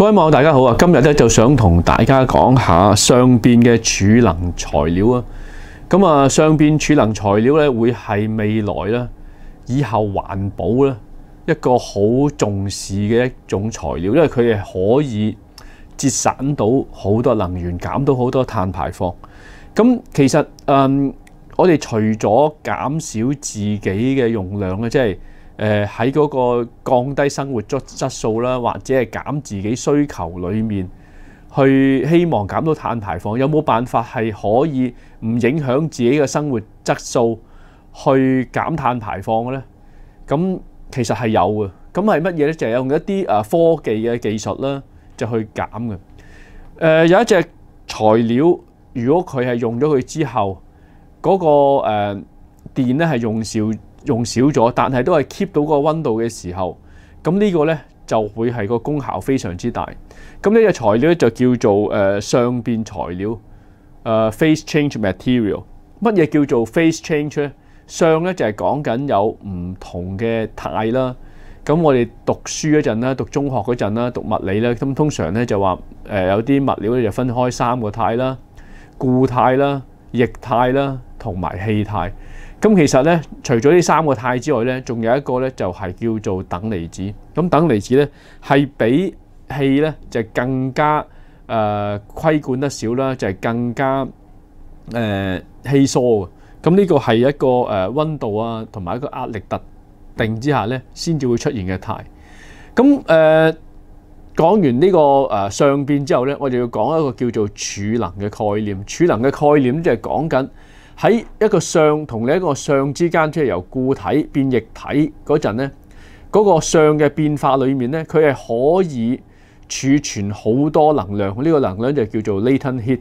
各位网友大家好啊，今日咧就想同大家讲下上边嘅储能材料啊。咁啊，上边储能材料咧会系未来咧以后环保咧一个好重视嘅一种材料，因为佢哋可以节省到好多能源，减到好多碳排放。咁其实诶，我哋除咗减少自己嘅用量咧，即系。誒喺嗰個降低生活質質素啦，或者係減自己需求裏面，去希望減到碳排放，有冇辦法係可以唔影響自己嘅生活質素去減碳排放嘅咧？咁其實係有嘅。咁係乜嘢咧？就係用一啲誒科技嘅技術啦，就去減嘅。誒有一隻材料，如果佢係用咗佢之後，嗰個誒電咧係用少。用少咗，但係都係 keep 到個温度嘅時候，咁呢個呢就會係個功效非常之大。咁呢個材料就叫做誒相變材料，誒 phase change material。乜嘢叫做 phase change 咧？相呢就係講緊有唔同嘅態啦。咁我哋讀書嗰陣啦，讀中學嗰陣啦，讀物理咧，咁通常呢就話誒有啲物料咧就分開三個態啦：固態啦、液態啦，同埋氣態。咁其實咧，除咗呢三個態之外咧，仲有一個咧，就係叫做等離子。咁等離子咧，係比氣咧就更加誒規管得少啦，就係更加誒稀疏嘅。咁呢個係一個誒溫度啊，同埋一個壓力特定之下咧，先至會出現嘅態。咁誒講完呢個誒相變之後咧，我哋要講一個叫做儲能嘅概念。儲能嘅概念就係講緊。喺一個相同另一個相之間，即係由固體變液體嗰陣咧，嗰個相嘅變化裏面咧，佢係可以儲存好多能量。呢個能量就叫做 latent heat。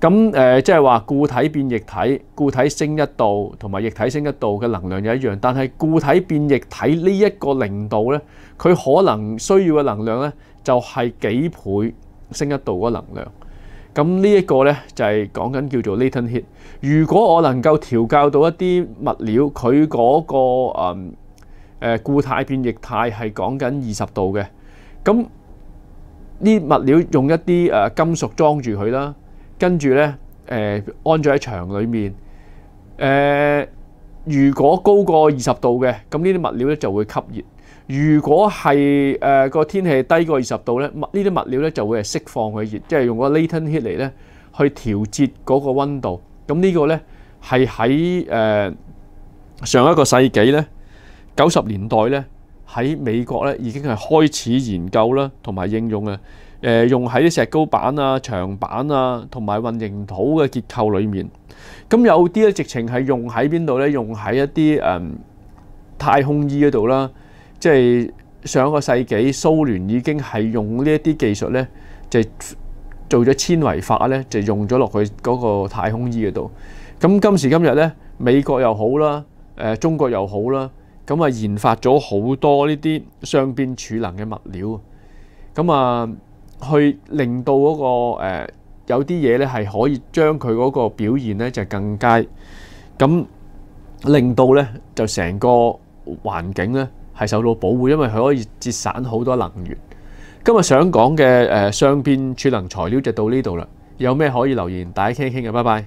咁誒，即係話固體變液體，固體升一度同埋液體升一度嘅能量一樣，但係固體變液體呢一個零度咧，佢可能需要嘅能量咧，就係幾倍升一度嘅能量。咁呢一個咧就係講緊叫做 latent heat。如果我能夠調教到一啲物料，佢嗰個誒固態變液態係講緊二十度嘅，咁呢物料用一啲誒金屬裝住佢啦，跟住咧誒安咗喺牆裏面誒。如果高過二十度嘅，咁呢啲物料咧就會吸熱。如果係誒個天氣低過二十度咧，物呢啲物料咧就會係釋放佢熱，即係用個 latent heat 嚟咧去調節嗰個温度。咁呢個咧係喺誒上一個世紀咧九十年代咧喺美國咧已經係開始研究啦，同埋應用啊。誒用喺啲石膏板啊、牆板啊同埋混凝土嘅結構裏面。咁有啲咧直情係用喺邊度咧？用喺一啲誒太空衣嗰度啦。即係上個世紀，蘇聯已經係用呢一啲技術咧，就做咗纖維法咧，就用咗落去嗰個太空衣嗰度。咁今時今日咧，美國又好啦，誒中國又好啦，咁啊研發咗好多呢啲雙邊儲能嘅物料，咁啊去令到嗰個有啲嘢咧係可以將佢嗰個表現咧就更佳，咁令到咧就成個環境咧。係受到保護，因為佢可以節省好多能源。今日想講嘅誒相變儲能材料就到呢度啦。有咩可以留言，大家傾傾嘅，拜拜。